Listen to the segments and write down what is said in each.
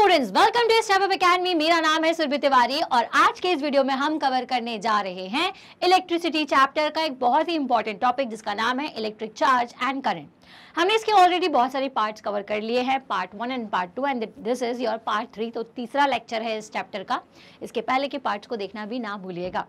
students welcome to step up academy मेरा नाम है सुरभि तिवारी और आज के इस वीडियो में हम कवर करने जा रहे हैं इलेक्ट्रिसिटी चैप्टर का एक बहुत ही इंपॉर्टेंट टॉपिक जिसका नाम है इलेक्ट्रिक चार्ज एंड करंट हमने इसके ऑलरेडी बहुत सारे पार्ट्स कवर कर लिए हैं part one and part two and this is your part three तो तीसरा लेक्चर है इस चैप्टर का इसके पहले के पार्ट्स को देखना भी ना भूलिएगा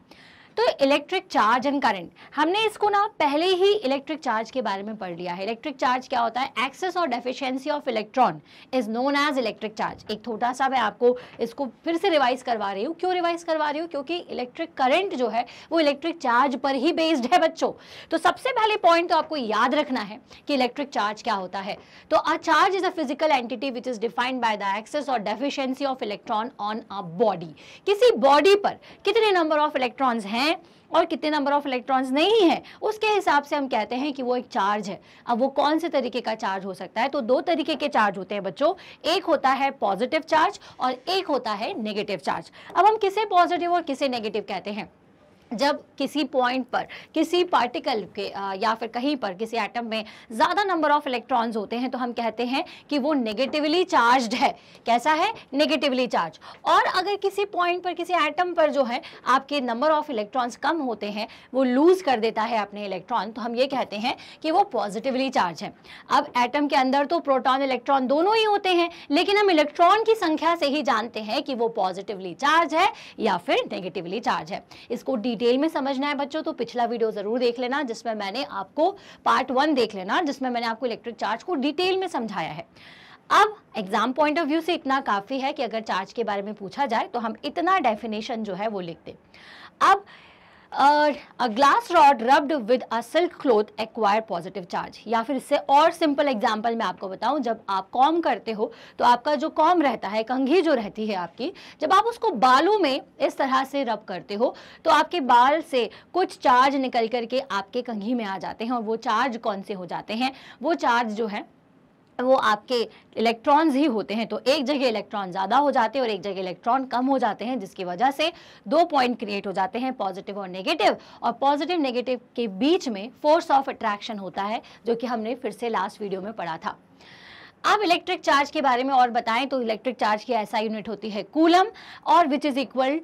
तो इलेक्ट्रिक चार्ज एंड करंट हमने इसको ना पहले ही इलेक्ट्रिक चार्ज के बारे में पढ़ लिया है इलेक्ट्रिक चार्ज क्या होता है एक्सेस और deficiency of electron is known as electric charge एक छोटा सा मैं आपको इसको फिर से रिवाइज करवा रही हूँ क्यों रिवाइज करवा रही हूँ क्योंकि इलेक्ट्रिक करंट जो है वो इलेक्ट्रिक चार्ज पर ही बेस्ड है बच्चों तो सबसे पहले पॉइंट तो आपको याद रखना है कि इलेक्ट्रिक चार्ज क्या होता है तो a charge is a physical entity which is defined by the excess और deficiency of electron on a body किसी बॉडी पर कितने नंबर ऑफ इलेक्ट्रॉन्स हैं हैं और कितने नंबर ऑफ इलेक्ट्रॉन्स नहीं है उसके हिसाब से हम कहते हैं कि वो एक चार्ज है अब वो कौन से तरीके का चार्ज हो सकता है तो दो तरीके के चार्ज होते हैं बच्चों एक होता है पॉजिटिव चार्ज और एक होता है नेगेटिव चार्ज अब हम किसे पॉजिटिव और किसे नेगेटिव कहते हैं जब किसी पॉइंट पर किसी पार्टिकल के या फिर कहीं पर किसी एटम में ज़्यादा नंबर ऑफ इलेक्ट्रॉन्स होते हैं तो हम कहते हैं कि वो नेगेटिवली चार्ज्ड है कैसा है नेगेटिवली चार्ज और अगर किसी पॉइंट पर किसी एटम पर जो है आपके नंबर ऑफ इलेक्ट्रॉन्स कम होते हैं वो लूज़ कर देता है अपने इलेक्ट्रॉन तो हम ये कहते हैं कि वो पॉजिटिवली चार्ज है अब एटम के अंदर तो प्रोटॉन इलेक्ट्रॉन दोनों ही होते हैं लेकिन हम इलेक्ट्रॉन की संख्या से ही जानते हैं कि वो पॉजिटिवली चार्ज है या फिर नेगेटिवली चार्ज है इसको डी डिटेल में समझना है बच्चों तो पिछला वीडियो ज़रूर देख लेना जिसमें मैंने आपको पार्ट वन देख लेना जिसमें मैंने आपको इलेक्ट्रिक चार्ज को डिटेल में समझाया है अब एग्जाम पॉइंट ऑफ व्यू से इतना काफ़ी है कि अगर चार्ज के बारे में पूछा जाए तो हम इतना डेफिनेशन जो है वो लिख दें अब a glass rod rubbed with a silk cloth acquire positive charge या फिर इससे और सिंपल एग्जाम्पल मैं आपको बताऊं जब आप कॉम करते हो तो आपका जो कॉम रहता है कंघी जो रहती है आपकी जब आप उसको बालों में इस तरह से रब करते हो तो आपके बाल से कुछ चार्ज निकल करके आपके कंघी में आ जाते हैं और वो चार्ज कौन से हो जाते हैं वो चार्ज जो है वो आपके इलेक्ट्रॉन्स ही होते हैं तो एक जगह इलेक्ट्रॉन ज़्यादा हो जाते हैं और एक जगह इलेक्ट्रॉन कम हो जाते हैं जिसकी वजह से दो पॉइंट क्रिएट हो जाते हैं पॉजिटिव और नेगेटिव और पॉजिटिव नेगेटिव के बीच में फोर्स ऑफ अट्रैक्शन होता है जो कि हमने फिर से लास्ट वीडियो में पढ़ा था अब इलेक्ट्रिक चार्ज के बारे में और बताएं तो इलेक्ट्रिक चार्ज की ऐसा यूनिट होती है कूलम और which is equal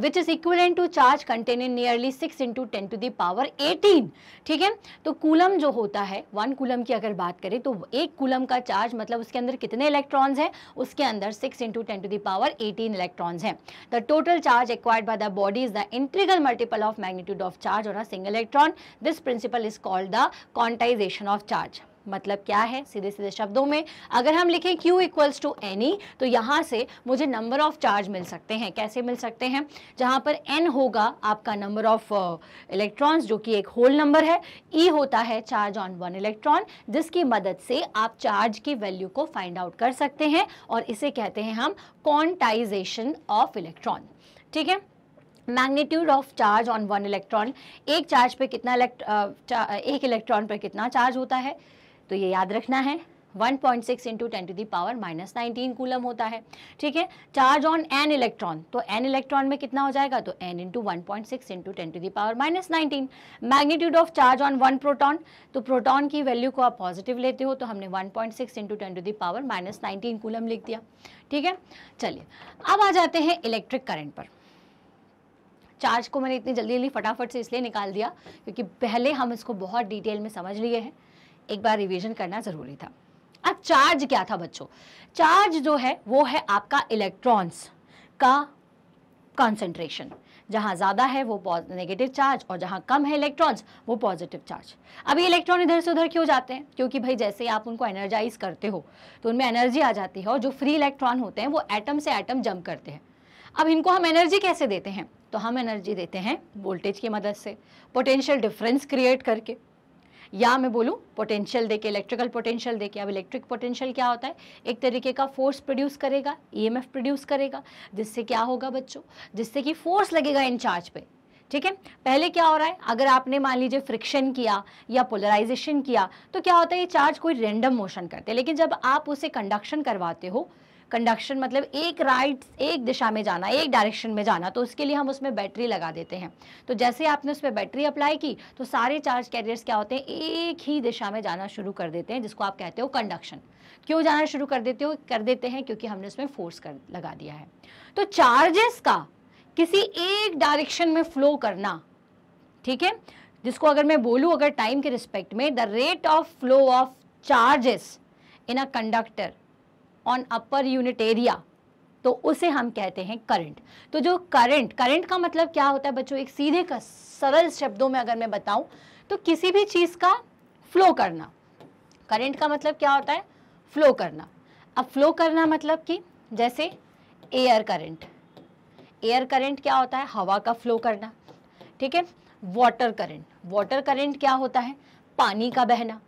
which is equivalent to charge contain in nearly six into ten to the power eighteen ठीक है तो कूलम जो होता है वन कूलम की अगर बात करें तो एक कूलम का चार्ज मतलब उसके अंदर कितने इलेक्ट्रॉन्स हैं उसके अंदर six into ten to the power eighteen electrons हैं the total charge acquired by the body is the integral multiple of magnitude of charge और a single electron this principle is called the quantization of charge मतलब क्या है सीधे सीधे शब्दों में अगर हम लिखें Q इक्वल्स टू एनी तो यहाँ से मुझे नंबर ऑफ चार्ज मिल सकते हैं कैसे मिल सकते हैं जहाँ पर N होगा आपका नंबर ऑफ इलेक्ट्रॉन्स जो कि एक होल नंबर है E होता है चार्ज ऑन वन इलेक्ट्रॉन जिसकी मदद से आप चार्ज की वैल्यू को फाइंड आउट कर सकते हैं और इसे कहते हैं हम क्वान्टाइजेशन ऑफ इलेक्ट्रॉन ठीक है magnitude of charge on one electron एक चार्ज पर कितना इलेक्ट uh, एक इलेक्ट्रॉन पर कितना चार्ज होता है तो ये याद रखना है 1.6 point six into ten to the power minus nineteen coulomb होता है ठीक है चार्ज ऑन एन इलेक्ट्रॉन तो एन इलेक्ट्रॉन में कितना हो जाएगा तो n into one point six into ten to the power minus nineteen magnitude of charge on one proton तो प्रोटॉन की वैल्यू को आप पॉजिटिव लेते हो तो हमने one point six into ten to the power minus nineteen coulomb लिख दिया ठीक है चलिए अब आ जाते हैं इलेक्ट्रिक करेंट पर चार्ज को मैंने इतनी जल्दी जल्दी फटाफट से इसलिए निकाल दिया क्योंकि पहले हम इसको बहुत डिटेल में समझ लिए हैं एक बार रिविजन करना ज़रूरी था अब चार्ज क्या था बच्चों चार्ज जो है वो है आपका इलेक्ट्रॉन्स का कॉन्सेंट्रेशन जहाँ ज़्यादा है वो नेगेटिव चार्ज और जहाँ कम है इलेक्ट्रॉन्स वो पॉजिटिव चार्ज अब इलेक्ट्रॉन इधर से उधर क्यों जाते हैं क्योंकि भाई जैसे आप उनको एनर्जाइज करते हो तो उनमें एनर्जी आ जाती है और जो फ्री इलेक्ट्रॉन होते हैं वो एटम से एटम जंप करते हैं अब इनको हम एनर्जी कैसे देते हैं तो हम एनर्जी देते हैं वोल्टेज की मदद से पोटेंशियल डिफरेंस क्रिएट करके या मैं बोलूँ पोटेंशियल देके इलेक्ट्रिकल पोटेंशियल देके अब इलेक्ट्रिक पोटेंशियल क्या होता है एक तरीके का फोर्स प्रोड्यूस करेगा ईएमएफ e प्रोड्यूस करेगा जिससे क्या होगा बच्चों जिससे कि फोर्स लगेगा इन चार्ज पे ठीक है पहले क्या हो रहा है अगर आपने मान लीजिए फ्रिक्शन किया या पोलराइजेशन किया तो क्या होता है ये चार्ज कोई रेंडम मोशन करते हैं लेकिन जब आप उसे कंडक्शन करवाते हो कंडक्शन मतलब एक राइट एक दिशा में जाना एक डायरेक्शन में जाना तो उसके लिए हम उसमें बैटरी लगा देते हैं तो जैसे आपने उसमें बैटरी अप्लाई की तो सारे चार्ज कैरियर्स क्या होते हैं एक ही दिशा में जाना शुरू कर देते हैं जिसको आप कहते हो कंडक्शन क्यों जाना शुरू कर देते हो कर देते हैं क्योंकि हमने उसमें फोर्स कर लगा दिया है तो चार्जेस का किसी एक डायरेक्शन में फ्लो करना ठीक है जिसको अगर मैं बोलूँ अगर टाइम के रिस्पेक्ट में the rate of flow of charges in a conductor on per unit area तो उसे हम कहते हैं करंट तो जो करंट करंट का मतलब क्या होता है बच्चों एक सीधे का सरल शब्दों में अगर मैं बताऊं तो किसी भी चीज़ का फ्लो करना करंट का मतलब क्या होता है फ्लो करना अब फ्लो करना मतलब कि जैसे एयर करंट एयर करंट क्या होता है हवा का फ्लो करना ठीक है वाटर करंट वाटर करंट क्या होता है पानी का बहना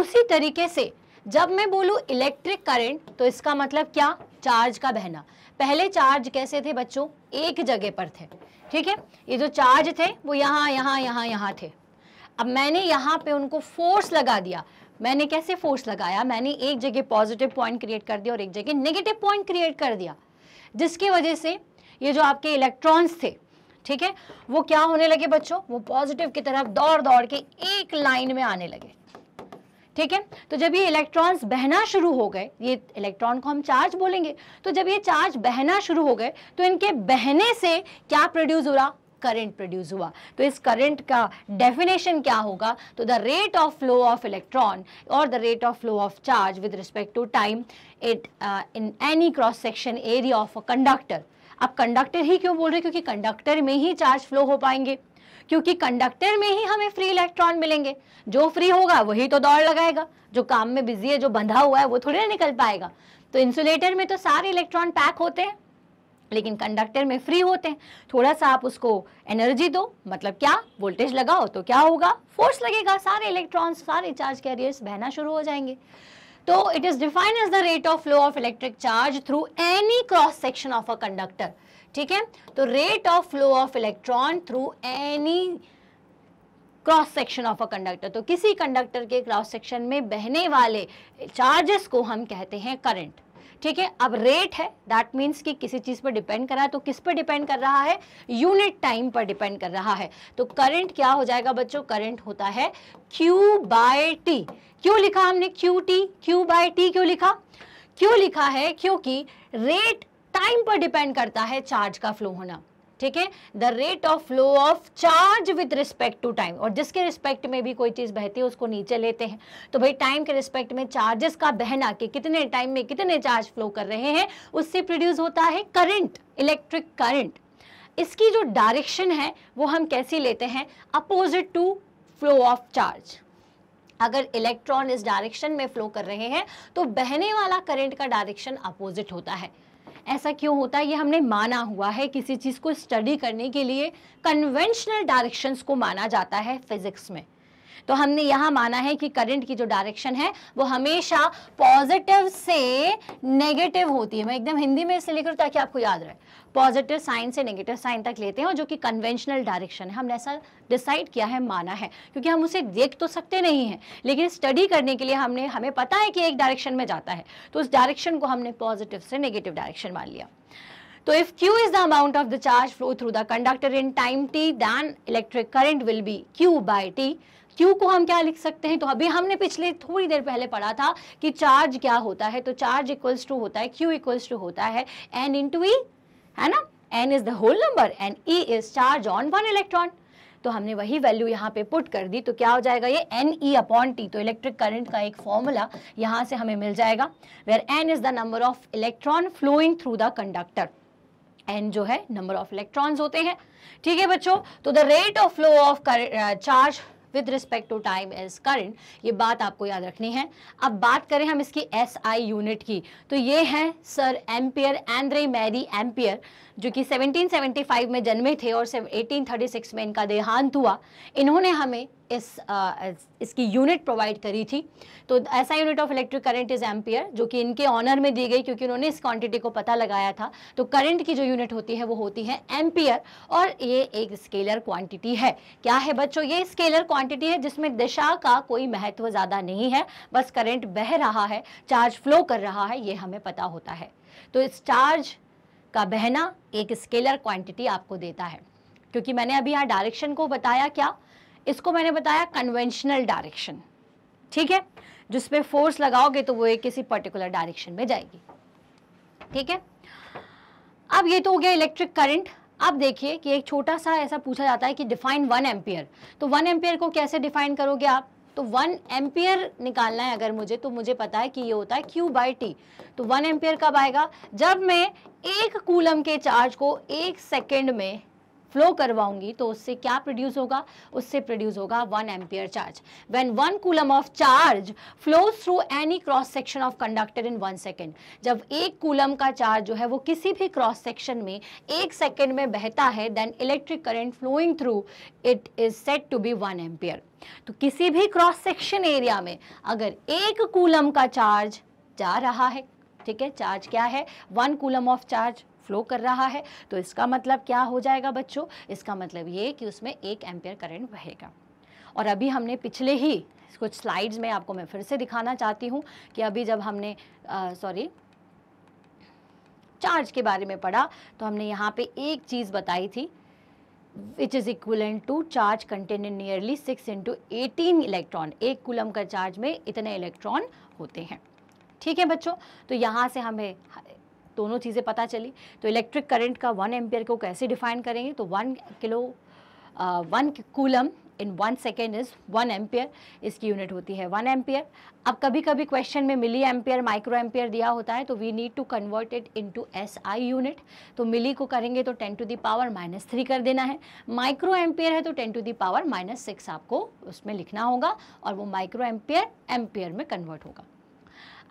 उसी तरीके से जब मैं बोलूँ इलेक्ट्रिक करंट तो इसका मतलब क्या चार्ज का बहना पहले चार्ज कैसे थे बच्चों एक जगह पर थे ठीक है ये जो चार्ज थे वो यहाँ यहाँ यहाँ यहाँ थे अब मैंने यहाँ पे उनको फोर्स लगा दिया मैंने कैसे फोर्स लगाया मैंने एक जगह पॉजिटिव पॉइंट क्रिएट कर दिया और एक जगह नेगेटिव पॉइंट क्रिएट कर दिया जिसकी वजह से ये जो आपके इलेक्ट्रॉन्स थे ठीक है वो क्या होने लगे बच्चों वो पॉजिटिव की तरफ दौड़ दौड़ के एक लाइन में आने लगे ठीक है तो जब ये इलेक्ट्रॉन्स बहना शुरू हो गए ये इलेक्ट्रॉन को हम चार्ज बोलेंगे तो जब ये चार्ज बहना शुरू हो गए तो इनके बहने से क्या प्रोड्यूस हो रहा करंट प्रोड्यूस हुआ तो इस करंट का डेफिनेशन क्या होगा तो the rate of flow of electron और the rate of flow of charge with respect to time it in any cross section area of a conductor अब कंडक्टर ही क्यों बोल रहे क्योंकि कंडक्टर में ही चार्ज फ्लो हो पाएंगे क्योंकि कंडक्टर में ही हमें फ्री इलेक्ट्रॉन मिलेंगे जो फ्री होगा वही तो दौड़ लगाएगा जो काम में बिजी है जो बंधा हुआ है वो थोड़ी ना निकल पाएगा तो इंसुलेटर में तो सारे इलेक्ट्रॉन पैक होते हैं लेकिन कंडक्टर में फ्री होते हैं थोड़ा सा आप उसको एनर्जी दो मतलब क्या वोल्टेज लगाओ तो क्या होगा फोर्स लगेगा सारे इलेक्ट्रॉन्स सारे चार्ज कैरियर्स बहना शुरू हो जाएंगे तो it is defined as the rate of flow of electric charge through any cross section of a conductor ठीक है तो rate of flow of electron through any cross section of a conductor तो किसी कंडक्टर के cross section में बहने वाले charges को हम कहते हैं करंट ठीक है अब रेट है दैट मीन्स कि किसी चीज़ पर डिपेंड कर रहा है तो किस पर डिपेंड कर रहा है यूनिट टाइम पर डिपेंड कर रहा है तो करंट क्या हो जाएगा बच्चों करंट होता है क्यू बाय टी क्यों लिखा हमने Q T Q by T क्यों लिखा क्यों लिखा है क्योंकि रेट टाइम पर डिपेंड करता है चार्ज का फ्लो होना ठीक है the rate of flow of charge with respect to time और जिसके रिस्पेक्ट में भी कोई चीज़ बहती है उसको नीचे लेते हैं तो भाई टाइम के रिस्पेक्ट में चार्जेस का बहना कि कितने टाइम में कितने चार्ज फ्लो कर रहे हैं उससे प्रोड्यूस होता है करंट इलेक्ट्रिक करंट इसकी जो डायरेक्शन है वो हम कैसी लेते हैं opposite to flow of charge अगर इलेक्ट्रॉन इस डायरेक्शन में फ्लो कर रहे हैं तो बहने वाला करंट का डायरेक्शन अपोजिट होता है ऐसा क्यों होता है ये हमने माना हुआ है किसी चीज़ को स्टडी करने के लिए कन्वेंशनल डायरेक्शंस को माना जाता है फिजिक्स में तो हमने यहां माना है कि करंट की जो डायरेक्शन है वो हमेशा पॉजिटिव से नेगेटिव होती है मैं एकदम हिंदी में इसे लिख रहा ताकि आपको याद रहे पॉजिटिव साइन से नेगेटिव साइन तक लेते हैं जो कि कन्वेंशनल डायरेक्शन है हमने ऐसा डिसाइड किया है माना है क्योंकि हम उसे देख तो सकते नहीं हैं लेकिन स्टडी करने के लिए हमने हमें पता है कि एक डायरेक्शन में जाता है तो उस डायरेक्शन को हमने पॉजिटिव से नेगेटिव डायरेक्शन मान लिया तो if Q is the amount of the charge flow through the conductor in time T then electric current will be Q by T Q को हम क्या लिख सकते हैं तो अभी हमने पिछले थोड़ी देर पहले पढ़ा था कि चार्ज क्या होता है तो चार्ज इक्वल्स टू होता है क्यू इक्वल्स टू होता है एन इन टू ई है ना N is the whole number N E is charge on one electron तो हमने वही वैल्यू यहाँ पे पुट कर दी तो क्या हो जाएगा ये एन ई अपॉन टी तो इलेक्ट्रिक करंट का एक फॉर्मूला यहाँ से हमें मिल जाएगा where N is the number of electron flowing through the conductor N जो है नंबर ऑफ इलेक्ट्रॉन्स होते हैं ठीक है बच्चों तो the rate of flow of charge with respect to time is current ये बात आपको याद रखनी है अब बात करें हम इसकी एस आई यूनिट की तो ये है sir Ampere Andre Marie Ampere जो कि 1775 में जन्मे थे और 1836 में इनका देहांत हुआ इन्होंने हमें इस आ, इसकी यूनिट प्रोवाइड करी थी तो ऐसा unit of electric current is ampere जो कि इनके ऑनर में दी गई क्योंकि उन्होंने इस क्वांटिटी को पता लगाया था तो करंट की जो यूनिट होती है वो होती है एम्पियर और ये एक स्केलर क्वांटिटी है क्या है बच्चों ये स्केलर क्वांटिटी है जिसमें दिशा का कोई महत्व ज़्यादा नहीं है बस करंट बह रहा है चार्ज फ्लो कर रहा है ये हमें पता होता है तो इस चार्ज का बहना एक स्केलर क्वांटिटी आपको देता है क्योंकि मैंने अभी यहाँ डायरेक्शन को बताया क्या इसको मैंने बताया कन्वेंशनल डायरेक्शन ठीक है पे फोर्स लगाओगे तो वो एक किसी पर्टिकुलर डायरेक्शन में जाएगी ठीक है अब ये तो हो गया इलेक्ट्रिक करंट अब देखिए कि एक छोटा सा ऐसा पूछा जाता है कि डिफाइन वन एम्पियर तो वन एम्पियर को कैसे डिफाइन करोगे आप तो वन एम्पियर निकालना है अगर मुझे तो मुझे पता है कि ये होता है क्यू बाई टी तो वन एम्पियर कब आएगा जब मैं एक कूलम के चार्ज को एक सेकेंड में फ्लो करवाऊंगी तो उससे क्या प्रोड्यूस होगा उससे प्रोड्यूस होगा one ampere charge when one coulomb of charge flows through any cross section of conductor in one second जब एक कूलम का चार्ज जो है वो किसी भी क्रॉस सेक्शन में एक सेकेंड में बहता है then electric current flowing through it is set to be one ampere तो किसी भी क्रॉस सेक्शन एरिया में अगर एक कूलम का चार्ज जा रहा है ठीक है चार्ज क्या है one coulomb of charge flow कर रहा है तो इसका मतलब क्या हो जाएगा बच्चों इसका मतलब ये कि उसमें एक एम्पियर करंट बहेगा और अभी हमने पिछले ही कुछ स्लाइड्स में आपको मैं फिर से दिखाना चाहती हूँ कि अभी जब हमने सॉरी चार्ज के बारे में पढ़ा तो हमने यहाँ पे एक चीज़ बताई थी which is equivalent to charge contain in nearly six into eighteen electron एक कुलम का चार्ज में इतने इलेक्ट्रॉन होते हैं ठीक है बच्चों तो यहाँ से हमें दोनों चीज़ें पता चली तो इलेक्ट्रिक करंट का वन एम्पियर को कैसे डिफाइन करेंगे तो one kilo one coulomb in one second is one ampere इसकी यूनिट होती है वन एम्पियर अब कभी कभी क्वेश्चन में मिली एम्पियर माइक्रो एम्पियर दिया होता है तो we need to convert it into S I unit तो मिली को करेंगे तो ten to the power minus three कर देना है माइक्रो एम्पियर है तो ten to the power minus six आपको उसमें लिखना होगा और वो माइक्रो एम्पियर एम्पियर में कन्वर्ट होगा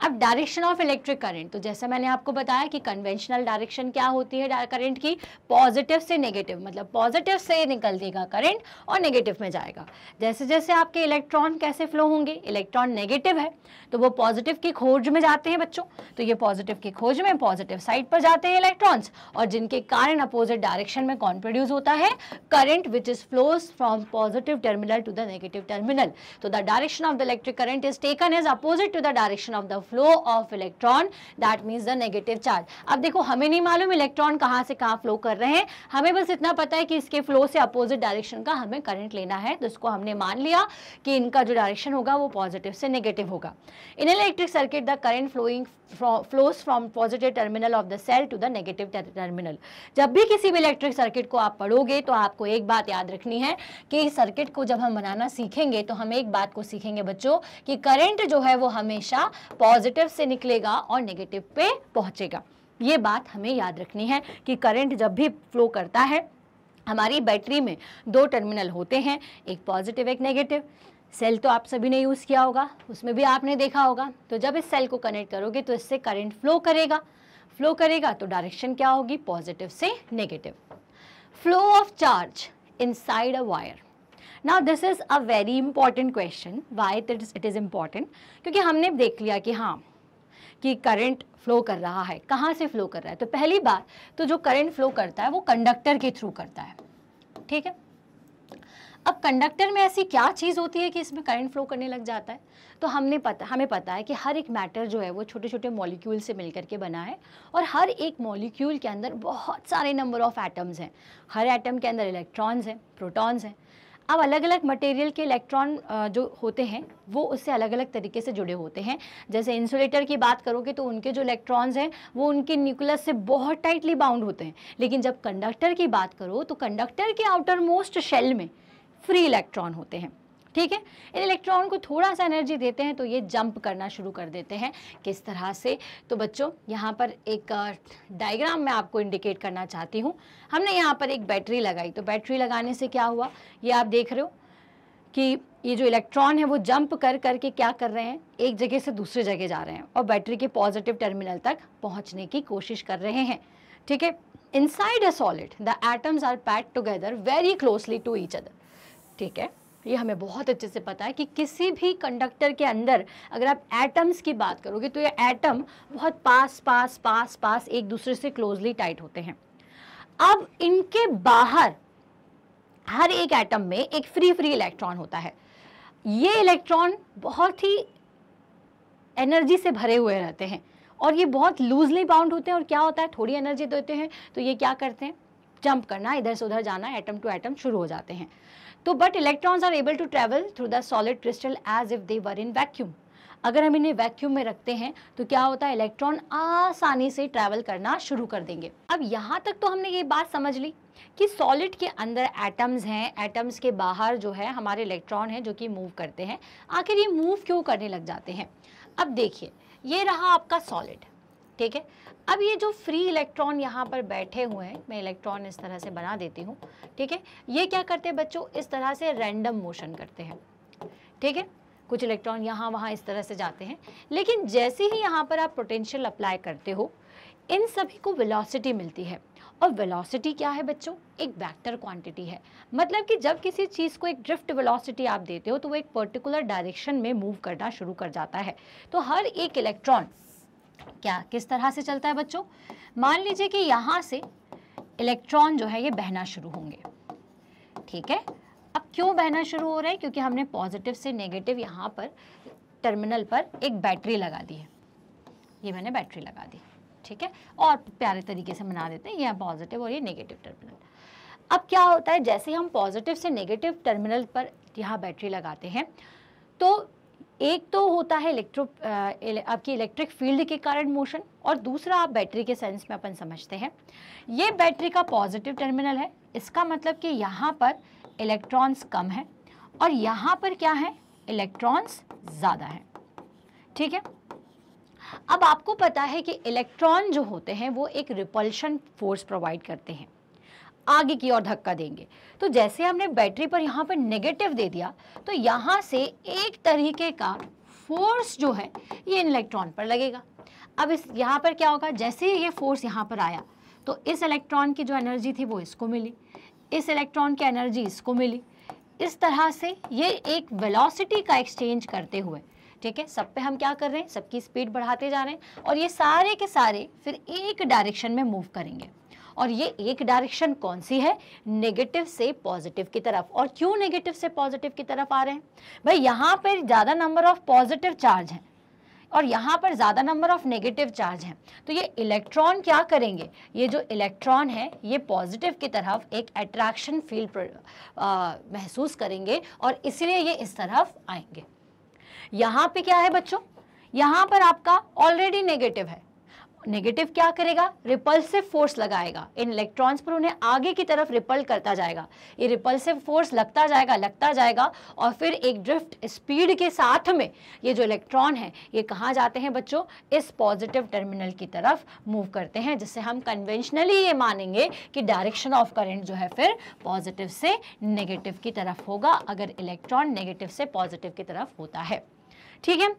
अब डायरेक्शन ऑफ इलेक्ट्रिक करंट तो जैसे मैंने आपको बताया कि कन्वेंशनल डायरेक्शन क्या होती है करंट की पॉजिटिव से नेगेटिव मतलब पॉजिटिव से निकल देगा करंट और नेगेटिव में जाएगा जैसे जैसे आपके इलेक्ट्रॉन कैसे फ्लो होंगे इलेक्ट्रॉन नेगेटिव है तो वो पॉजिटिव की खोज में जाते हैं बच्चों तो ये पॉजिटिव की खोज में पॉजिटिव साइड पर जाते हैं इलेक्ट्रॉन्स और जिनके कारण अपोजिट डायरेक्शन में कौन प्रोड्यूस होता है current which is flows from positive terminal to the negative terminal तो the direction of the electric current is taken as opposite to the direction of the flow of electron that means the negative charge अब देखो हमें नहीं मालूम electron कहाँ से कहाँ flow कर रहे हैं हमें बस इतना पता है कि इसके फ्लो से अपोजिट डायरेक्शन का हमें करंट लेना है तो इसको हमने मान लिया कि इनका जो डायरेक्शन होगा वो पॉजिटिव से नेगेटिव होगा in electric circuit the current flowing flows from positive terminal of the cell to the negative terminal जब भी किसी भी इलेक्ट्रिक सर्किट को आप पढ़ोगे तो आपको एक बात याद रखनी है कि सर्किट को जब हम बनाना सीखेंगे तो हम एक बात को सीखेंगे बच्चों कि करंट जो है वो हमेशा पॉजिटिव से निकलेगा और नेगेटिव पे पहुंचेगा ये बात हमें याद रखनी है कि करंट जब भी फ्लो करता है हमारी बैटरी में दो टर्मिनल होते हैं एक पॉजिटिव एक नेगेटिव सेल तो आप सभी ने यूज़ किया होगा उसमें भी आपने देखा होगा तो जब इस सेल को कनेक्ट करोगे तो इससे करंट फ्लो करेगा फ्लो करेगा तो डायरेक्शन क्या होगी पॉजिटिव से negative flow of charge inside a wire now this is a very important question why it is important क्योंकि हमने देख लिया कि हाँ कि करंट फ्लो कर रहा है कहाँ से फ्लो कर रहा है तो पहली बार तो जो करंट फ्लो करता है वो कंडक्टर के थ्रू करता है ठीक है अब कंडक्टर में ऐसी क्या चीज़ होती है कि इसमें करंट फ्लो करने लग जाता है तो हमने पता हमें पता है कि हर एक मैटर जो है वो छोटे छोटे मॉलिक्यूल से मिलकर के बना है और हर एक मॉलिक्यूल के अंदर बहुत सारे नंबर ऑफ़ एटम्स हैं हर एटम के अंदर इलेक्ट्रॉन्स हैं प्रोटॉन्स हैं अब अलग अलग मटेरियल के इलेक्ट्रॉन जो होते हैं वो उससे अलग अलग तरीके से जुड़े होते हैं जैसे इंसुलेटर की बात करोगे तो उनके जो इलेक्ट्रॉन्स हैं वो उनके न्यूक्लियस से बहुत टाइटली बाउंड होते हैं लेकिन जब कंडक्टर की बात करो तो कंडक्टर के आउटर मोस्ट शेल में फ्री इलेक्ट्रॉन होते हैं ठीक है इन इलेक्ट्रॉन को थोड़ा सा एनर्जी देते हैं तो ये जंप करना शुरू कर देते हैं किस तरह से तो बच्चों यहाँ पर एक डायग्राम मैं आपको इंडिकेट करना चाहती हूँ हमने यहाँ पर एक बैटरी लगाई तो बैटरी लगाने से क्या हुआ ये आप देख रहे हो कि ये जो इलेक्ट्रॉन है वो जंप कर करके क्या कर रहे हैं एक जगह से दूसरे जगह जा रहे हैं और बैटरी के पॉजिटिव टर्मिनल तक पहुँचने की कोशिश कर रहे हैं ठीक है inside a solid the atoms are pack together very closely to each other ठीक है ये हमें बहुत अच्छे से पता है कि किसी भी कंडक्टर के अंदर अगर आप एटम्स की बात करोगे तो ये एटम बहुत पास पास पास पास एक दूसरे से क्लोजली टाइट होते हैं अब इनके बाहर हर एक एटम में एक फ्री फ्री इलेक्ट्रॉन होता है ये इलेक्ट्रॉन बहुत ही एनर्जी से भरे हुए रहते हैं और ये बहुत लूजली बाउंड होते हैं और क्या होता है थोड़ी एनर्जी देते हैं तो ये क्या करते हैं जंप करना इधर से उधर जाना एटम टू एटम शुरू हो जाते हैं तो but electrons are able to travel through the solid crystal as if they were in vacuum अगर हम इन्हें वैक्यूम में रखते हैं तो क्या होता है इलेक्ट्रॉन आसानी से ट्रैवल करना शुरू कर देंगे अब यहाँ तक तो हमने ये बात समझ ली कि सॉलिड के अंदर एटम्स हैं एटम्स के बाहर जो है हमारे इलेक्ट्रॉन हैं जो कि मूव करते हैं आखिर ये मूव क्यों करने लग जाते हैं अब देखिए ये रहा आपका सॉलिड ठीक है अब ये जो फ्री इलेक्ट्रॉन यहाँ पर बैठे हुए हैं मैं इलेक्ट्रॉन इस तरह से बना देती हूँ ठीक है ये क्या करते हैं बच्चों इस तरह से रैंडम मोशन करते हैं ठीक है कुछ इलेक्ट्रॉन यहाँ वहाँ इस तरह से जाते हैं लेकिन जैसे ही यहाँ पर आप पोटेंशियल अप्लाई करते हो इन सभी को वेलोसिटी मिलती है और वेलोसिटी क्या है बच्चों एक वेक्टर क्वांटिटी है मतलब कि जब किसी चीज़ को एक ड्रिफ्ट वेलोसिटी आप देते हो तो वो एक पर्टिकुलर डायरेक्शन में मूव करना शुरू कर जाता है तो हर एक इलेक्ट्रॉन क्या किस तरह से चलता है बच्चों मान लीजिए कि यहाँ से इलेक्ट्रॉन जो है ये बहना शुरू होंगे ठीक है अब क्यों बहना शुरू हो रहा है क्योंकि हमने पॉजिटिव से नेगेटिव यहाँ पर टर्मिनल पर एक बैटरी लगा दी है ये मैंने बैटरी लगा दी ठीक है और प्यारे तरीके से बना देते हैं ये पॉजिटिव और ये नेगेटिव टर्मिनल अब क्या होता है जैसे हम पॉजिटिव से नेगेटिव टर्मिनल पर यहाँ बैटरी लगाते हैं तो एक तो होता है इलेक्ट्रो आपकी इलेक्ट्रिक फील्ड के कारण मोशन और दूसरा आप बैटरी के सेंस में अपन समझते हैं ये बैटरी का पॉजिटिव टर्मिनल है इसका मतलब कि यहाँ पर इलेक्ट्रॉन्स कम है और यहाँ पर क्या है इलेक्ट्रॉन्स ज़्यादा है ठीक है अब आपको पता है कि इलेक्ट्रॉन जो होते हैं वो एक रिपल्शन फोर्स प्रोवाइड करते हैं आगे की ओर धक्का देंगे तो जैसे हमने बैटरी पर यहाँ पर नेगेटिव दे दिया तो यहाँ से एक तरीके का फोर्स जो है ये इन इलेक्ट्रॉन पर लगेगा अब इस यहाँ पर क्या होगा जैसे ही ये फोर्स यहाँ पर आया तो इस इलेक्ट्रॉन की जो एनर्जी थी वो इसको मिली इस इलेक्ट्रॉन की एनर्जी इसको मिली इस तरह से ये एक वेलोसिटी का एक्सचेंज करते हुए ठीक है सब पे हम क्या कर रहे हैं सबकी स्पीड बढ़ाते जा रहे हैं और ये सारे के सारे फिर एक डायरेक्शन में मूव करेंगे और ये एक डायरेक्शन कौन सी है नेगेटिव से पॉजिटिव की तरफ और क्यों नेगेटिव से पॉजिटिव की तरफ आ रहे हैं भाई यहाँ पर ज़्यादा नंबर ऑफ पॉजिटिव चार्ज हैं और यहाँ पर ज़्यादा नंबर ऑफ नेगेटिव चार्ज हैं तो ये इलेक्ट्रॉन क्या करेंगे ये जो इलेक्ट्रॉन है ये पॉजिटिव की तरफ एक अट्रैक्शन फील महसूस करेंगे और इसलिए ये इस तरफ आएंगे यहाँ पे क्या है बच्चों यहाँ पर आपका ऑलरेडी नेगेटिव है नेगेटिव क्या करेगा रिपल्सिव फोर्स लगाएगा इन इलेक्ट्रॉन्स पर उन्हें आगे की तरफ रिपल करता जाएगा ये रिपल्सिव फोर्स लगता जाएगा लगता जाएगा और फिर एक ड्रिफ्ट स्पीड के साथ में ये जो इलेक्ट्रॉन है ये कहाँ जाते हैं बच्चों इस पॉजिटिव टर्मिनल की तरफ मूव करते हैं जिससे हम कन्वेंशनली ये मानेंगे कि डायरेक्शन ऑफ करेंट जो है फिर पॉजिटिव से नेगेटिव की तरफ होगा अगर इलेक्ट्रॉन नेगेटिव से पॉजिटिव की तरफ होता है ठीक है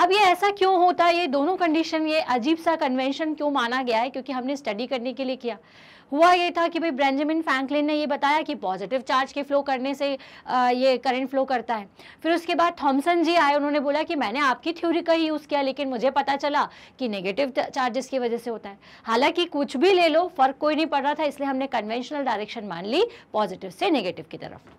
अब ये ऐसा क्यों होता है ये दोनों कंडीशन ये अजीब सा कन्वेंशन क्यों माना गया है क्योंकि हमने स्टडी करने के लिए किया हुआ ये था कि भाई ब्रेंजामिन फ्रैंकलिन ने ये बताया कि पॉजिटिव चार्ज के फ्लो करने से आ, ये करंट फ्लो करता है फिर उसके बाद थॉमसन जी आए उन्होंने बोला कि मैंने आपकी थ्योरी का ही यूज़ किया लेकिन मुझे पता चला कि नेगेटिव चार्जेस की वजह से होता है हालांकि कुछ भी ले लो फर्क कोई नहीं पड़ रहा था इसलिए हमने कन्वेंशनल डायरेक्शन मान ली पॉजिटिव से नेगेटिव की तरफ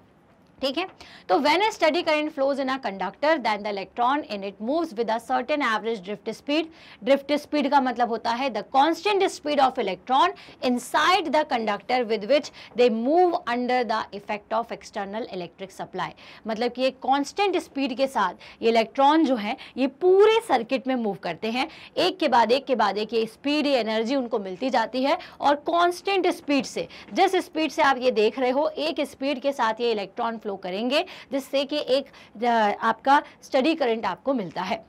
ठीक है तो when a steady current flows in a conductor then the electron in it move with a certain average drift speed drift speed का मतलब होता है the constant speed of electron inside the conductor with which they move under the effect of external electric supply मतलब कि एक constant speed के साथ ये इलेक्ट्रॉन जो है ये पूरे सर्किट में मूव करते हैं एक के बाद एक के बाद एक ये स्पीड ये एनर्जी उनको मिलती जाती है और कॉन्स्टेंट स्पीड से जिस स्पीड से आप ये देख रहे हो एक स्पीड के साथ ये इलेक्ट्रॉन फ्लो फ्लो करेंगे जिससे कि एक आपका स्टडी करंट आपको मिलता है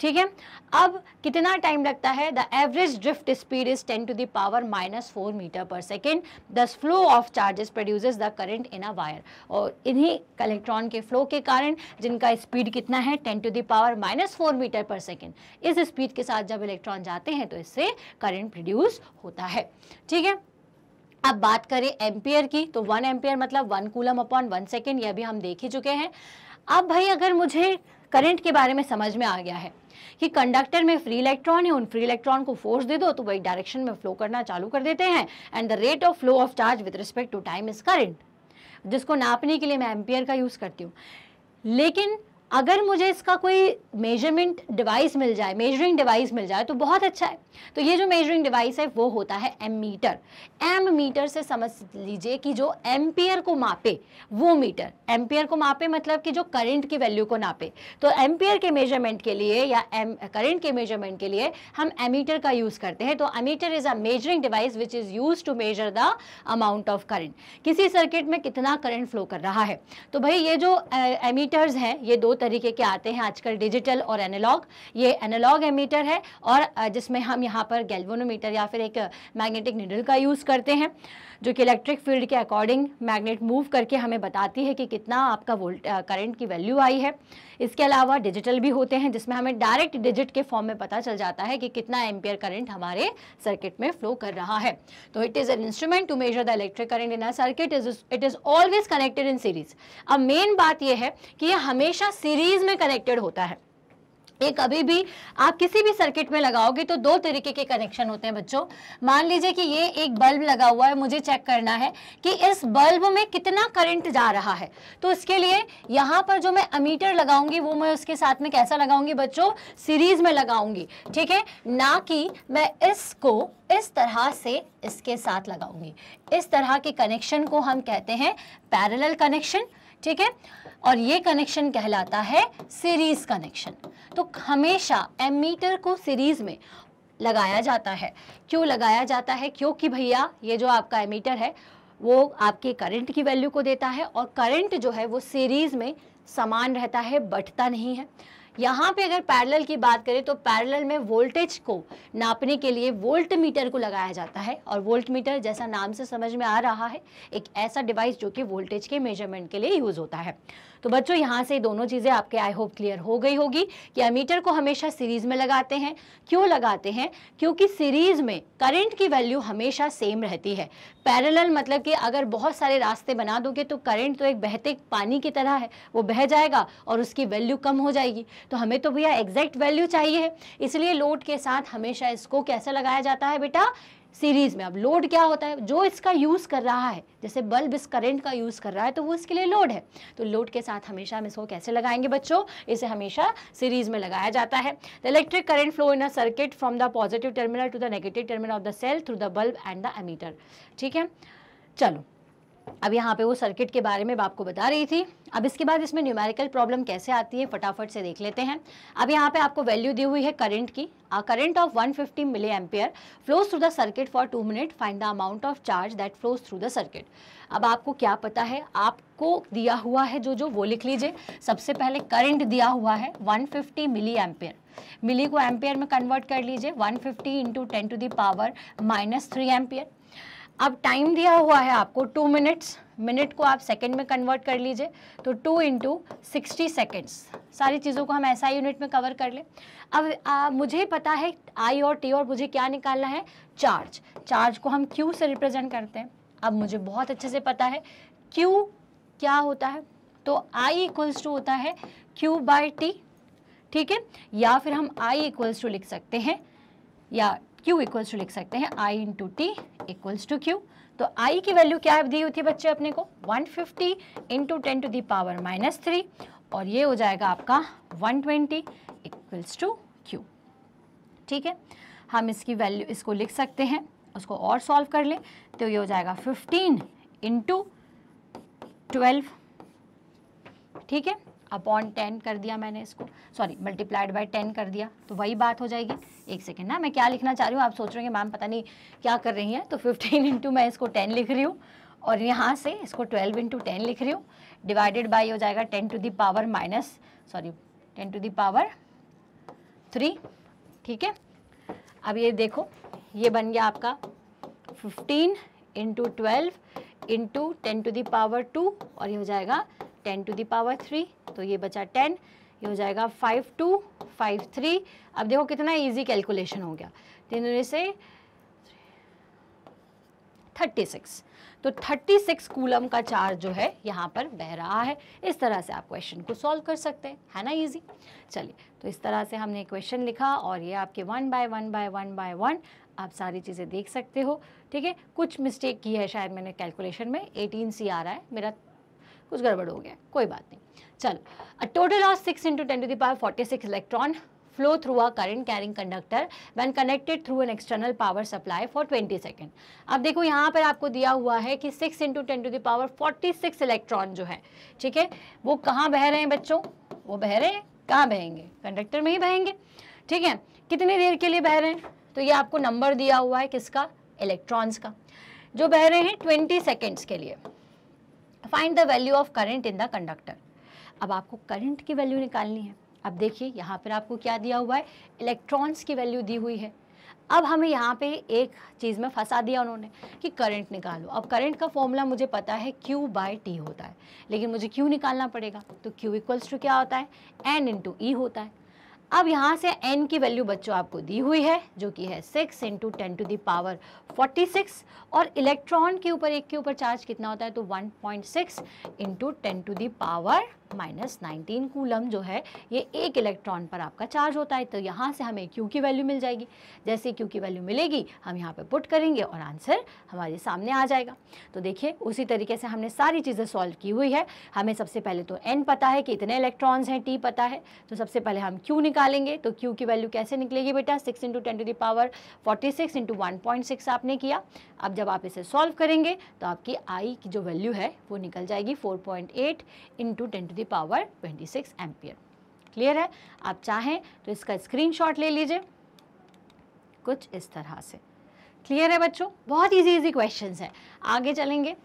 ठीक है अब कितना टाइम लगता है the average drift speed is 10 to the power minus four metre per second the flow of charges produces the current in a wire और इन्हीं इलेक्ट्रॉन के फ्लो के कारण जिनका स्पीड कितना है 10 to the power minus four metre per second इस speed के साथ जब इलेक्ट्रॉन जाते हैं तो इससे करंट प्रोड्यूस होता है ठीक है अब बात करें एम्पियर की तो वन एम्पियर मतलब one coulomb upon one second यह भी हम देख ही चुके हैं अब भाई अगर मुझे करंट के बारे में समझ में आ गया है कि कंडक्टर में फ्री इलेक्ट्रॉन है उन फ्री इलेक्ट्रॉन को फोर्स दे दो तो वही डायरेक्शन में फ्लो करना चालू कर देते हैं and the rate of flow of charge with respect to time is current जिसको नापने के लिए मैं एम्पियर का यूज़ करती हूँ लेकिन अगर मुझे इसका कोई मेजरमेंट डिवाइस मिल जाए मेजरिंग डिवाइस मिल जाए तो बहुत अच्छा है तो ये जो मेजरिंग डिवाइस है वो होता है एम मीटर एम मीटर से समझ लीजिए कि जो एम्पियर को मापे वो मीटर एम्पियर को मापे मतलब कि जो करंट की वैल्यू को नापे तो एम्पियर के मेजरमेंट के लिए या एम करेंट के मेजरमेंट के लिए हम एमीटर का यूज़ करते हैं तो ammeter is a measuring device which is use to measure the amount of current किसी सर्किट में कितना करंट फ्लो कर रहा है तो भाई ये जो एमीटर्स हैं ये दो तरीके के आते हैं आजकल डिजिटल और एनालॉग ये एनालॉग एमीटर है और जिसमें हम यहाँ पर गैल्वोनोमीटर या फिर एक मैग्नेटिक निडल का यूज़ करते हैं जो कि इलेक्ट्रिक फील्ड के अकॉर्डिंग मैग्नेट मूव करके हमें बताती है कि कितना आपका वोल्ट करंट की वैल्यू आई है इसके अलावा डिजिटल भी होते हैं जिसमें हमें डायरेक्ट डिजिट के फॉर्म में पता चल जाता है कि कितना एम्पियर करंट हमारे सर्किट में फ्लो कर रहा है तो it is an instrument to measure the electric current in a circuit is it is always connected in series अब मेन बात यह है कि यह हमेशा सीरीज में कनेक्टेड होता है ये कभी भी आप किसी भी सर्किट में लगाओगे तो दो तरीके के कनेक्शन होते हैं बच्चों मान लीजिए कि ये एक बल्ब लगा हुआ है मुझे चेक करना है कि इस बल्ब में कितना करंट जा रहा है तो इसके लिए यहाँ पर जो मैं अमीटर लगाऊंगी वो मैं उसके साथ में कैसा लगाऊंगी बच्चों सीरीज में लगाऊंगी ठीक है ना कि मैं इसको इस तरह से इसके साथ लगाऊंगी इस तरह के कनेक्शन को हम कहते हैं पैरल कनेक्शन ठीक है और ये कनेक्शन कहलाता है सीरीज कनेक्शन तो हमेशा एमीटर को सीरीज में लगाया जाता है क्यों लगाया जाता है क्योंकि भैया ये जो आपका एमीटर है वो आपके करंट की वैल्यू को देता है और करंट जो है वो सीरीज में समान रहता है बटता नहीं है यहाँ पे अगर पैरेलल की बात करें तो पैरेलल में वोल्टेज को नापने के लिए वोल्ट मीटर को लगाया जाता है और वोल्ट मीटर जैसा नाम से समझ में आ रहा है एक ऐसा डिवाइस जो कि वोल्टेज के मेजरमेंट के लिए यूज़ होता है तो बच्चों यहाँ से दोनों चीज़ें आपके आई होप क्लियर हो गई होगी कि अमीटर को हमेशा सीरीज में लगाते हैं क्यों लगाते हैं क्योंकि सीरीज में करंट की वैल्यू हमेशा सेम रहती है पैरेलल मतलब कि अगर बहुत सारे रास्ते बना दोगे तो करंट तो एक बहते पानी की तरह है वो बह जाएगा और उसकी वैल्यू कम हो जाएगी तो हमें तो भैया एग्जैक्ट वैल्यू चाहिए इसलिए लोड के साथ हमेशा इसको कैसे लगाया जाता है बेटा सीरीज में अब लोड क्या होता है जो इसका यूज़ कर रहा है जैसे बल्ब इस करंट का यूज़ कर रहा है तो वो इसके लिए लोड है तो लोड के साथ हमेशा हम इसको कैसे लगाएंगे बच्चों इसे हमेशा सीरीज में लगाया जाता है the electric current flow in a circuit from the positive terminal to the negative terminal of the cell through the bulb and the ammeter ठीक है चलो अब यहाँ पे वो सर्किट के बारे में आपको बता रही थी अब इसके बाद इसमें न्यूमेरिकल प्रॉब्लम कैसे आती है फटाफट से देख लेते हैं अब यहाँ पे आपको वैल्यू दी हुई है करंट की current of 150 fifty milli ampere flows through the circuit for two minute find the amount of charge that flows through the circuit अब आपको क्या पता है आपको दिया हुआ है जो जो वो लिख लीजिए सबसे पहले करंट दिया हुआ है 150 फिफ्टी मिली एम्पियर मिली को एम्पियर में कन्वर्ट कर लीजिए 150 fifty into ten to the power minus three ampere अब टाइम दिया हुआ है आपको टू मिनट्स मिनट को आप सेकंड में कन्वर्ट कर लीजिए तो टू इंटू सिक्सटी सेकेंड्स सारी चीज़ों को हम ऐसा यूनिट में कवर कर लें अब आ, मुझे पता है आई और टी और मुझे क्या निकालना है चार्ज चार्ज को हम क्यू से रिप्रेजेंट करते हैं अब मुझे बहुत अच्छे से पता है क्यू क्या होता है तो आई इक्वल्स टू होता है क्यू बाई टी ठीक है या फिर हम आई इक्वल्स टू लिख सकते हैं या Q इक्वल्स टू लिख सकते हैं I into T equals to Q तो I की वैल्यू क्या दी हुई थी बच्चे अपने को 150 fifty into ten to the power minus three और ये हो जाएगा आपका 120 ट्वेंटी इक्वल्स टू क्यू ठीक है हम इसकी वैल्यू इसको लिख सकते हैं उसको और सॉल्व कर लें तो ये हो जाएगा 15 इंटू ट्वेल्व ठीक है अपॉन टेन कर दिया मैंने इसको सॉरी मल्टीप्लाइड बाय टेन कर दिया तो वही बात हो जाएगी एक सेकेंड ना मैं क्या लिखना चाह रही हूँ आप सोच रहे हैं मैम पता नहीं क्या कर रही हैं तो फिफ्टीन इंटू मैं इसको टेन लिख रही हूँ और यहाँ से इसको ट्वेल्व इंटू टेन लिख रही हूँ डिवाइडेड बाई हो जाएगा ten to the power minus sorry ten to the power three ठीक है अब ये देखो ये बन गया आपका fifteen into twelve into ten to the power two और ये हो जाएगा टेन टू दावर थ्री तो ये बचा टेन ये हो जाएगा फाइव टू फाइव थ्री अब देखो कितना इजी कैलकुलेशन हो गया दुनिया तो से थर्टी सिक्स तो थर्टी सिक्स कूलम का चार्ज जो है यहाँ पर बह रहा है इस तरह से आप क्वेश्चन को सॉल्व कर सकते हैं है ना इजी चलिए तो इस तरह से हमने क्वेश्चन लिखा और ये आपके one by one by one by one by सारी चीज़ें देख सकते हो ठीक है कुछ मिस्टेक की है शायद मैंने कैलकुलेशन में 18 सी आ रहा है मेरा कुछ गड़बड़ हो गया कोई बात नहीं चलो total of six into ten to the power forty six electron flow through a current carrying conductor when connected through an external power supply for 20 second अब देखो यहाँ पर आपको दिया हुआ है कि 6 into ten to the power 46 electron जो है ठीक है वो कहाँ बह रहे हैं बच्चों वो बह रहे हैं कहाँ बहेंगे कंडक्टर में ही बहेंगे ठीक है कितनी देर के लिए बह रहे हैं तो ये आपको नंबर दिया हुआ है किसका इलेक्ट्रॉन्स का जो बह रहे हैं ट्वेंटी सेकेंड्स के लिए find the value of current in the conductor अब आपको करंट की वैल्यू निकालनी है अब देखिए यहाँ पर आपको क्या दिया हुआ है इलेक्ट्रॉन्स की वैल्यू दी हुई है अब हमें यहाँ पे एक चीज़ में फंसा दिया उन्होंने कि करंट निकालो अब करंट का फॉर्मूला मुझे पता है Q बाय टी होता है लेकिन मुझे Q निकालना पड़ेगा तो Q इक्वल्स टू क्या होता है N इंटू ई e होता है अब यहाँ से एन की वैल्यू बच्चों आपको दी हुई है जो कि है six into ten to power forty six और इलेक्ट्रॉन के ऊपर एक के ऊपर चार्ज कितना होता है तो one point six into ten to the power minus nineteen coulomb जो है ये एक इलेक्ट्रॉन पर आपका चार्ज होता है तो यहाँ से हमें क्यू की वैल्यू मिल जाएगी जैसे क्यू की वैल्यू मिलेगी हम यहाँ पे पुट करेंगे और आंसर हमारे सामने आ जाएगा तो देखिए उसी तरीके से हमने सारी चीज़ें सॉल्व की हुई है हमें सबसे पहले तो एन पता है कि इतने इलेक्ट्रॉन्स हैं टी पता है तो सबसे पहले हम क्यू निकालेंगे तो क्यू की वैल्यू कैसे निकलेगी बेटा six into ten to the power forty six into one point six आपने किया अब जब आप इसे सॉल्व करेंगे तो आपकी आई की जो वैल्यू है वो निकल जाएगी four point eight into ten to the power 26 ampere clear है आप चाहें तो इसका स्क्रीनशॉट ले लीजिए कुछ इस तरह से क्लियर है बच्चों बहुत इजी इजी क्वेश्चन हैं आगे चलेंगे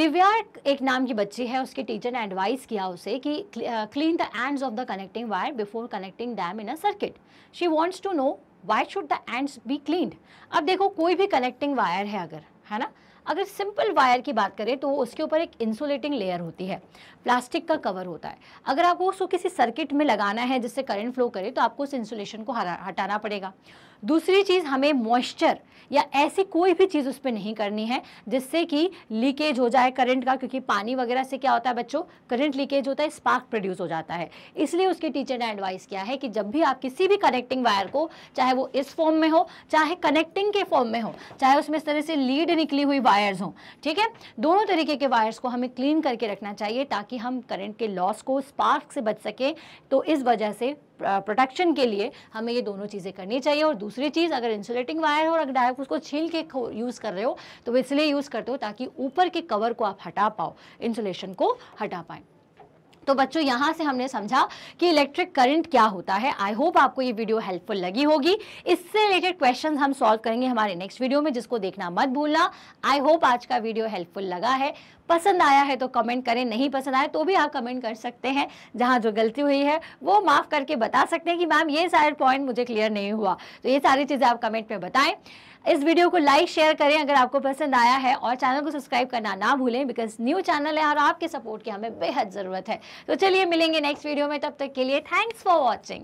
दिव्या एक नाम की बच्ची है उसके टीचर ने एडवाइस किया उसे कि clean the ends of the connecting wire before connecting them in a circuit she wants to know why should the ends be clean अब देखो कोई भी कनेक्टिंग वायर है अगर है ना अगर सिंपल वायर की बात करें तो उसके ऊपर एक इंसुलेटिंग लेयर होती है प्लास्टिक का कवर होता है अगर आपको उसको किसी सर्किट में लगाना है जिससे करंट फ्लो करे तो आपको उस इंसुलेशन को हटाना पड़ेगा दूसरी चीज़ हमें मॉइस्चर या ऐसी कोई भी चीज़ उस पर नहीं करनी है जिससे कि लीकेज हो जाए करंट का क्योंकि पानी वगैरह से क्या होता है बच्चों करंट लीकेज होता है स्पार्क प्रोड्यूस हो जाता है इसलिए उसके टीचर ने एडवाइस किया है कि जब भी आप किसी भी कनेक्टिंग वायर को चाहे वो इस फॉर्म में हो चाहे कनेक्टिंग के फॉर्म में हो चाहे उसमें इस तरह से लीड निकली हुई वायर्स हों ठीक है दोनों तरीके के वायर्स को हमें क्लीन करके रखना चाहिए ताकि हम करंट के लॉस को स्पार्क से बच सकें तो इस वजह से प्रोटेक्शन के लिए हमें ये दोनों चीज़ें करनी चाहिए और दूसरी चीज़ अगर इंसुलेटिंग वायर हो और अगर आप उसको छील के यूज़ कर रहे हो तो इसलिए यूज़ करते हो ताकि ऊपर के कवर को आप हटा पाओ इंसुलेशन को हटा पाएँ तो बच्चों यहां से हमने समझा कि इलेक्ट्रिक करंट क्या होता है आई होप आपको ये वीडियो हेल्पफुल लगी होगी इससे रिलेटेड क्वेश्चन हम सॉल्व करेंगे हमारे नेक्स्ट वीडियो में जिसको देखना मत भूलना आई होप आज का वीडियो हेल्पफुल लगा है पसंद आया है तो कमेंट करें नहीं पसंद आया तो भी आप कमेंट कर सकते हैं जहाँ जो गलती हुई है वो माफ़ करके बता सकते हैं कि मैम ये सारे पॉइंट मुझे क्लियर नहीं हुआ तो ये सारी चीज़ें आप कमेंट में बताएं इस वीडियो को लाइक शेयर करें अगर आपको पसंद आया है और चैनल को सब्सक्राइब करना ना भूलें बिकॉज न्यू चैनल है और आपके सपोर्ट की हमें बेहद ज़रूरत है तो चलिए मिलेंगे नेक्स्ट वीडियो में तब तक के लिए थैंक्स फॉर वॉचिंग